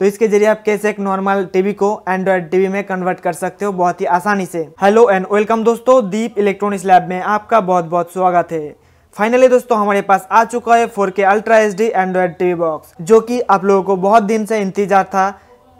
तो इसके जरिए आप कैसे एक नॉर्मल टीवी को एंड्रॉयड टीवी में कन्वर्ट कर सकते हो बहुत ही आसानी से हेलो एंड वेलकम दोस्तों दीप इलेक्ट्रॉनिक्स लैब में आपका बहुत बहुत स्वागत है फाइनली दोस्तों हमारे पास आ चुका है four K ultra H D android TV box जो कि आप लोगों को बहुत दिन से इंतजार था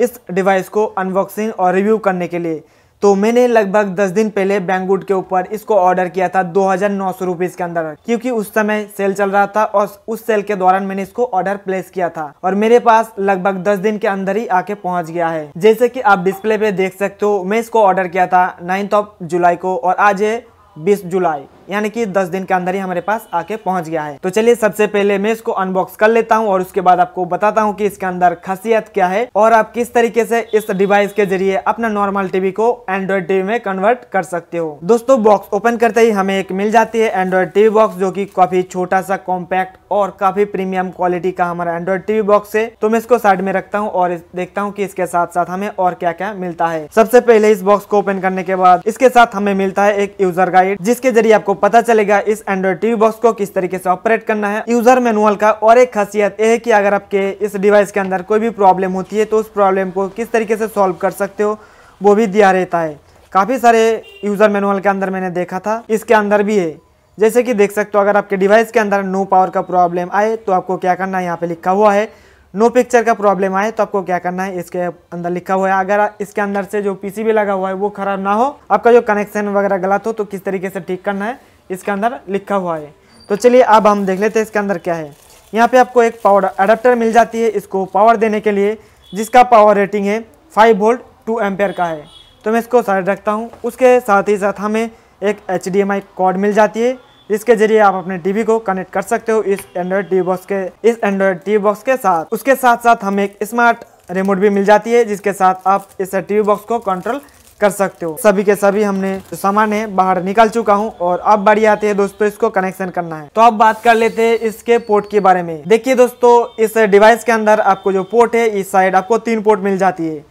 इस डिवाइस को अनबॉक्सिंग और रिव्यू करने के लिए तो मैंने लगभग 10 दिन पहले बैंगवुड के ऊपर इसको ऑर्डर किया था दो हज़ार नौ सौ रुपीज़ के अंदर क्योंकि उस समय सेल चल रहा था और उस सेल के दौरान मैंने इसको ऑर्डर प्लेस किया था और मेरे पास लगभग 10 दिन के अंदर ही आके पहुंच गया है जैसे कि आप डिस्प्ले पे देख सकते हो मैं इसको ऑर्डर किया था नाइन्थ ऑफ जुलाई को और आज है बीस जुलाई यानी कि दस दिन के अंदर ही हमारे पास आके पहुंच गया है तो चलिए सबसे पहले मैं इसको अनबॉक्स कर लेता हूँ और उसके बाद आपको बताता हूँ कि इसके अंदर खासियत क्या है और आप किस तरीके से इस डिवाइस के जरिए अपना नॉर्मल टीवी को एंड्रॉइड टीवी में कन्वर्ट कर सकते हो दोस्तों बॉक्स ओपन करते ही हमें एक मिल जाती है एंड्रॉइड टीवी बॉक्स जो की काफी छोटा सा कॉम्पैक्ट और काफी प्रीमियम क्वालिटी का हमारा एंड्रॉइड टीवी बॉक्स है तो मैं इसको साइड में रखता हूँ और देखता हूँ की इसके साथ साथ हमें और क्या क्या मिलता है सबसे पहले इस बॉक्स को ओपन करने के बाद इसके साथ हमें मिलता है एक यूजर गाइड जिसके जरिए आपको पता चलेगा इस एंड्रॉइड टीवी बॉक्स को किस तरीके से ऑपरेट करना है यूजर मैनुअल का और एक खासियत यह है कि अगर आपके इस डिवाइस के अंदर कोई भी प्रॉब्लम होती है तो उस प्रॉब्लम को किस तरीके से सॉल्व कर सकते हो वो भी दिया रहता है काफ़ी सारे यूज़र मैनुअल के अंदर मैंने देखा था इसके अंदर भी है जैसे कि देख सकते हो अगर आपके डिवाइस के अंदर नो पावर का प्रॉब्लम आए तो आपको क्या करना है यहाँ पे लिखा हुआ है नो पिक्चर का प्रॉब्लम आए तो आपको क्या करना है इसके अंदर लिखा हुआ है अगर इसके अंदर से जो पीसीबी लगा हुआ है वो खराब ना हो आपका जो कनेक्शन वगैरह गलत हो तो किस तरीके से ठीक करना है इसके अंदर लिखा हुआ है तो चलिए अब हम देख लेते हैं इसके अंदर क्या है यहाँ पे आपको एक पावर अडाप्टर मिल जाती है इसको पावर देने के लिए जिसका पावर रेटिंग है फाइव वोल्ट टू एम्पेयर का है तो मैं इसको साइड रखता हूँ उसके साथ ही साथ हमें एक एच कॉर्ड मिल जाती है इसके जरिए आप अपने टीवी को कनेक्ट कर सकते हो इस एंड्रॉयड टीवी बॉक्स के इस एंड्रॉयड टीवी बॉक्स के साथ उसके साथ साथ हमें एक स्मार्ट रिमोट भी मिल जाती है जिसके साथ आप इस टीवी बॉक्स को कंट्रोल कर सकते हो सभी के सभी हमने जो सामान है बाहर निकाल चुका हूँ और अब बारी आती है दोस्तों इसको कनेक्शन करना है तो अब बात कर लेते हैं इसके पोर्ट के बारे में देखिए दोस्तों इस डिवाइस के अंदर आपको जो पोर्ट है इस साइड आपको तीन पोर्ट मिल जाती है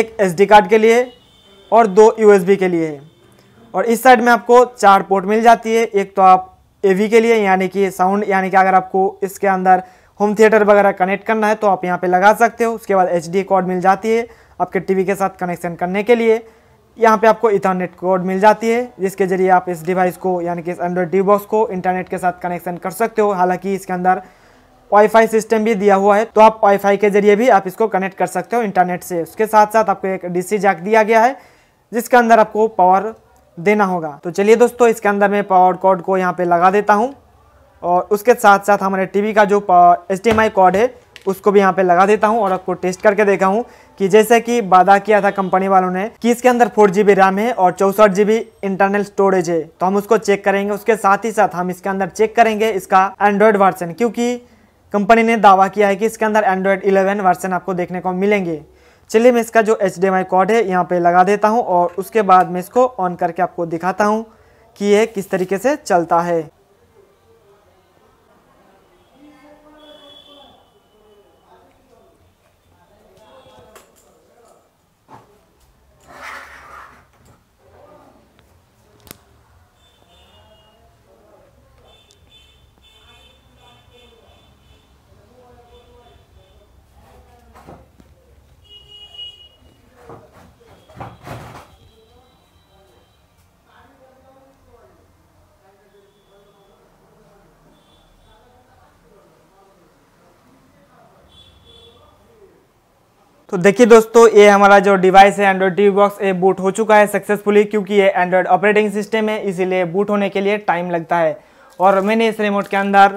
एक एस कार्ड के लिए और दो यू के लिए है और इस साइड में आपको चार पोर्ट मिल जाती है एक तो आप ए के लिए यानी कि साउंड यानी कि अगर आपको इसके अंदर होम थिएटर वगैरह कनेक्ट करना है तो आप यहाँ पे लगा सकते हो उसके बाद एच डी मिल जाती है आपके टीवी के साथ कनेक्शन करने के लिए यहाँ पे आपको इथरनेट कोड मिल जाती है जिसके जरिए आप इस डिवाइस को यानी कि इस एंड्रॉयड डी बॉक्स को इंटरनेट के साथ कनेक्शन कर सकते हो हालांकि इसके अंदर वाईफाई सिस्टम भी दिया हुआ है तो आप वाईफाई के जरिए भी आप इसको कनेक्ट कर सकते हो इंटरनेट से उसके साथ साथ आपको एक डीसी जैक दिया गया है जिसके अंदर आपको पावर देना होगा तो चलिए दोस्तों इसके अंदर मैं पावर कॉर्ड को यहाँ पर लगा देता हूँ और उसके साथ साथ हमारे टी का जो एच कॉर्ड है उसको भी यहाँ पर लगा देता हूँ और आपको टेस्ट करके देखा हूँ कि जैसे कि वादा किया था कंपनी वालों ने कि इसके अंदर फोर बी रैम है और चौसठ बी इंटरनल स्टोरेज है तो हम उसको चेक करेंगे उसके साथ ही साथ हम इसके अंदर चेक करेंगे इसका एंड्रॉयड वर्सन क्योंकि कंपनी ने दावा किया है कि इसके अंदर एंड्रॉयड इलेवन वर्सन आपको देखने को मिलेंगे चलिए मैं इसका जो एच कोड है यहाँ पर लगा देता हूँ और उसके बाद मैं इसको ऑन करके आपको दिखाता हूँ कि ये किस तरीके से चलता है तो देखिए दोस्तों ये हमारा जो डिवाइस है एंड्रॉयड टी बॉक्स ये बूट हो चुका है सक्सेसफुली क्योंकि ये एंड्रॉयड ऑपरेटिंग सिस्टम है इसीलिए बूट होने के लिए टाइम लगता है और मैंने इस रिमोट के अंदर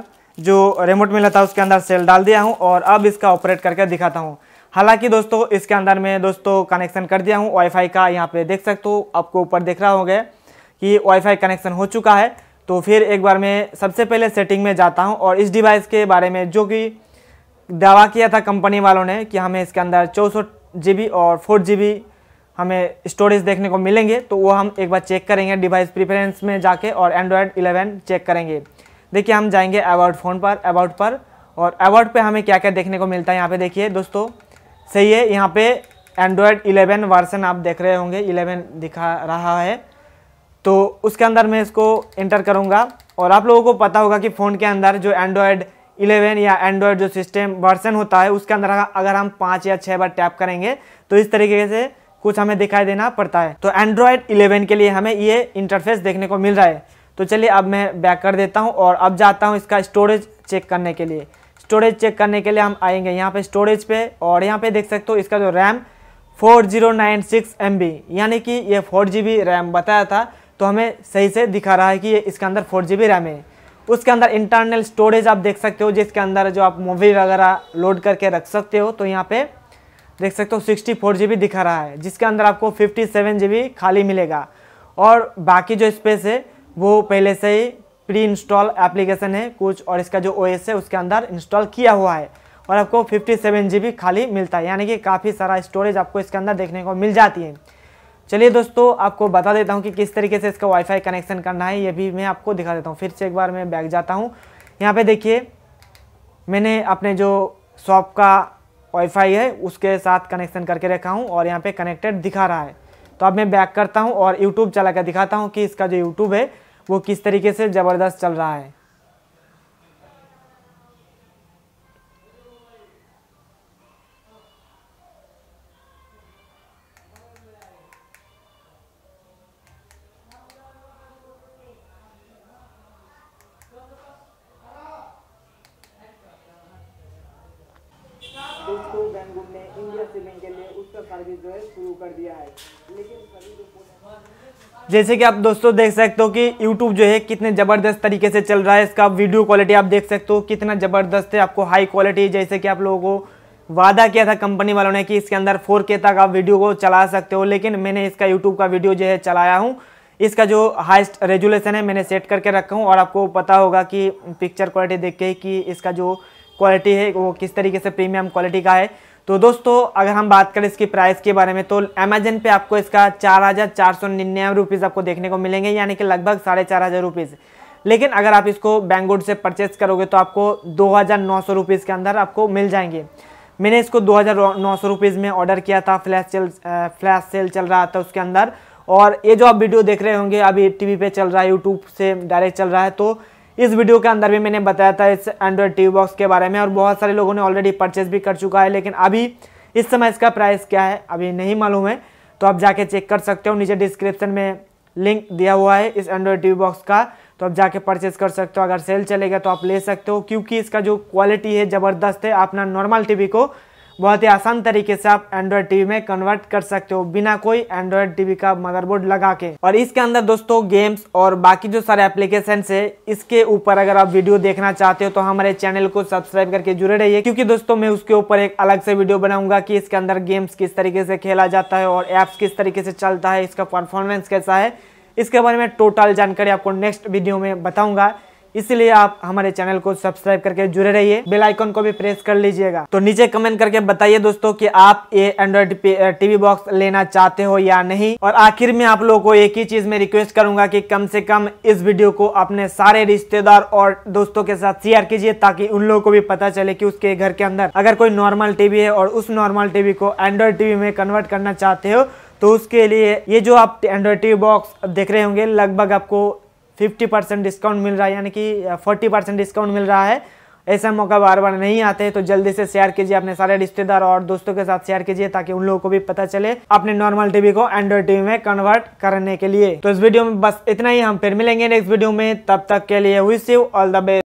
जो रिमोट मिला था उसके अंदर सेल डाल दिया हूँ और अब इसका ऑपरेट करके दिखाता हूँ हालांकि दोस्तों इसके अंदर मैं दोस्तों कनेक्शन कर दिया हूँ वाईफाई का यहाँ पे देख सकते हो आपको ऊपर देख रहा होगा कि वाईफाई कनेक्शन हो चुका है तो फिर एक बार मैं सबसे पहले सेटिंग में जाता हूँ और इस डिवाइस के बारे में जो कि दावा किया था कंपनी वालों ने कि हमें इसके अंदर चौंसठ जी और फोर जी हमें स्टोरेज देखने को मिलेंगे तो वो हम एक बार चेक करेंगे डिवाइस प्रिफरेंस में जाके और एंड्रॉयड 11 चेक करेंगे देखिए हम जाएंगे अवार्ड फ़ोन पर अवार्ड पर और अवार्ड पे हमें क्या क्या देखने को मिलता है यहाँ पे देखिए दोस्तों सही है यहाँ पे एंड्रॉयड 11 वर्सन आप देख रहे होंगे 11 दिखा रहा है तो उसके अंदर मैं इसको इंटर करूँगा और आप लोगों को पता होगा कि फ़ोन के अंदर जो एंड्रॉयड 11 या एंड्रॉयड जो सिस्टम वर्सन होता है उसके अंदर अगर हम पाँच या छः बार टैप करेंगे तो इस तरीके से कुछ हमें दिखाई देना पड़ता है तो एंड्रॉयड 11 के लिए हमें ये इंटरफेस देखने को मिल रहा है तो चलिए अब मैं बैक कर देता हूँ और अब जाता हूँ इसका स्टोरेज चेक करने के लिए स्टोरेज चेक करने के लिए हम आएंगे यहाँ पे स्टोरेज पे और यहाँ पे देख सकते हो इसका जो रैम 4096 जीरो यानी कि ये 4GB रैम बताया था तो हमें सही से दिखा रहा है कि ये इसके अंदर 4GB रैम है उसके अंदर इंटरनल स्टोरेज आप देख सकते हो जिसके अंदर जो आप मूवी वगैरह लोड करके रख सकते हो तो यहाँ पे देख सकते हो सिक्सटी फोर जी बी दिखा रहा है जिसके अंदर आपको फिफ्टी सेवन जी बी खाली मिलेगा और बाकी जो स्पेस है वो पहले से ही प्री इंस्टॉल एप्लीकेशन है कुछ और इसका जो ओ है उसके अंदर इंस्टॉल किया हुआ है और आपको फिफ्टी सेवन जी बी खाली मिलता है यानी कि काफ़ी सारा स्टोरेज आपको इसके अंदर देखने को मिल जाती है चलिए दोस्तों आपको बता देता हूँ कि किस तरीके से इसका वाईफाई कनेक्शन करना है ये भी मैं आपको दिखा देता हूँ फिर से एक बार मैं बैग जाता हूँ यहाँ पे देखिए मैंने अपने जो शॉप का वाईफाई है उसके साथ कनेक्शन करके रखा हूँ और यहाँ पे कनेक्टेड दिखा रहा है तो अब मैं बैक करता हूँ और यूट्यूब चला कर दिखाता हूँ कि इसका जो यूट्यूब है वो किस तरीके से ज़बरदस्त चल रहा है निगम ने इंडिया सीलिंग के लिए उसका सर्विस जो है शुरू कर दिया है लेकिन सभी जो जैसे कि आप दोस्तों देख सकते हो कि YouTube जो है कितने ज़बरदस्त तरीके से चल रहा है इसका वीडियो क्वालिटी आप देख सकते हो कितना ज़बरदस्त है आपको हाई क्वालिटी जैसे कि आप लोगों को वादा किया था कंपनी वालों ने कि इसके अंदर 4K तक आप वीडियो को चला सकते हो लेकिन मैंने इसका YouTube का वीडियो जो है चलाया हूँ इसका जो हाइस्ट रेजुलेशन है मैंने सेट करके रखा हूँ और आपको पता होगा कि पिक्चर क्वालिटी देख के कि इसका जो क्वालिटी है वो किस तरीके से प्रीमियम क्वालिटी का है तो दोस्तों अगर हम बात करें इसकी प्राइस के बारे में तो अमेजन पे आपको इसका चार हज़ार चार सौ निन्यानवे रुपीज़ आपको देखने को मिलेंगे यानी कि लगभग साढ़े चार हज़ार रुपीज़ लेकिन अगर आप इसको बैंगलोर से परचेस करोगे तो आपको दो हज़ार नौ सौ रुपीज़ के अंदर आपको मिल जाएंगे मैंने इसको दो हज़ार नौ सौ रुपीज़ में ऑर्डर किया था फ्लैश सेल फ्लैश सेल चल रहा था उसके अंदर और ये जो आप वीडियो देख रहे होंगे अभी वी पर चल रहा है यूट्यूब से डायरेक्ट चल रहा है तो इस वीडियो के अंदर भी मैंने बताया था इस एंड्रॉयड टी बॉक्स के बारे में और बहुत सारे लोगों ने ऑलरेडी परचेज भी कर चुका है लेकिन अभी इस समय इसका प्राइस क्या है अभी नहीं मालूम है तो आप जाके चेक कर सकते हो नीचे डिस्क्रिप्शन में लिंक दिया हुआ है इस एंड्रॉयड टी बॉक्स का तो आप जाके परचेज कर सकते हो अगर सेल चलेगा तो आप ले सकते हो क्योंकि इसका जो क्वालिटी है ज़बरदस्त है अपना नॉर्मल टी को बहुत ही आसान तरीके से आप एंड्रॉयड टीवी में कन्वर्ट कर सकते हो बिना कोई एंड्रॉयड टीवी का मदरबोर्ड लगा के और इसके अंदर दोस्तों गेम्स और बाकी जो सारे एप्लीकेशन है इसके ऊपर अगर आप वीडियो देखना चाहते हो तो हमारे चैनल को सब्सक्राइब करके जुड़े रहिए क्योंकि दोस्तों मैं उसके ऊपर एक अलग से वीडियो बनाऊंगा कि इसके अंदर गेम्स किस तरीके से खेला जाता है और ऐप्स किस तरीके से चलता है इसका परफॉर्मेंस कैसा है इसके बारे में टोटल जानकारी आपको नेक्स्ट वीडियो में बताऊंगा इसलिए आप हमारे चैनल को सब्सक्राइब करके जुड़े रहिए बेल आइकन को भी प्रेस कर लीजिएगा तो नीचे कमेंट करके बताइए दोस्तों कि आप ये एंड्रॉइड टीवी बॉक्स लेना चाहते हो या नहीं और आखिर में आप लोगों को एक ही चीज में रिक्वेस्ट करूंगा कि कम से कम इस वीडियो को अपने सारे रिश्तेदार और दोस्तों के साथ शेयर कीजिए ताकि उन लोगों को भी पता चले कि उसके घर के अंदर अगर कोई नॉर्मल टीवी है और उस नॉर्मल टीवी को एंड्रॉइड टीवी में कन्वर्ट करना चाहते हो तो उसके लिए ये जो आप एंड्रॉइड टीवी बॉक्स देख रहे होंगे लगभग आपको फिफ्टी परसेंट डिस्काउंट मिल रहा है यानी कि फोर्टी परसेंट डिस्काउंट मिल रहा है ऐसा मौका बार बार नहीं आते तो जल्दी से शेयर कीजिए अपने सारे रिश्तेदार और दोस्तों के साथ शेयर कीजिए ताकि उन लोगों को भी पता चले अपने नॉर्मल टीवी को एंड्रॉइड टीवी में कन्वर्ट करने के लिए तो इस वीडियो में बस इतना ही हम फिर मिलेंगे नेक्स्ट वीडियो में तब तक के लिए wish you all the best